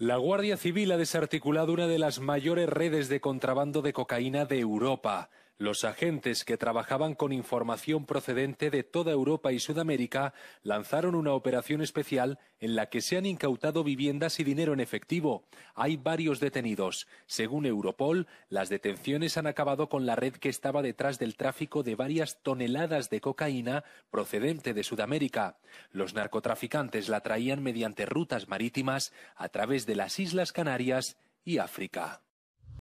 La Guardia Civil ha desarticulado una de las mayores redes de contrabando de cocaína de Europa. Los agentes que trabajaban con información procedente de toda Europa y Sudamérica lanzaron una operación especial en la que se han incautado viviendas y dinero en efectivo. Hay varios detenidos. Según Europol, las detenciones han acabado con la red que estaba detrás del tráfico de varias toneladas de cocaína procedente de Sudamérica. Los narcotraficantes la traían mediante rutas marítimas a través de las Islas Canarias y África.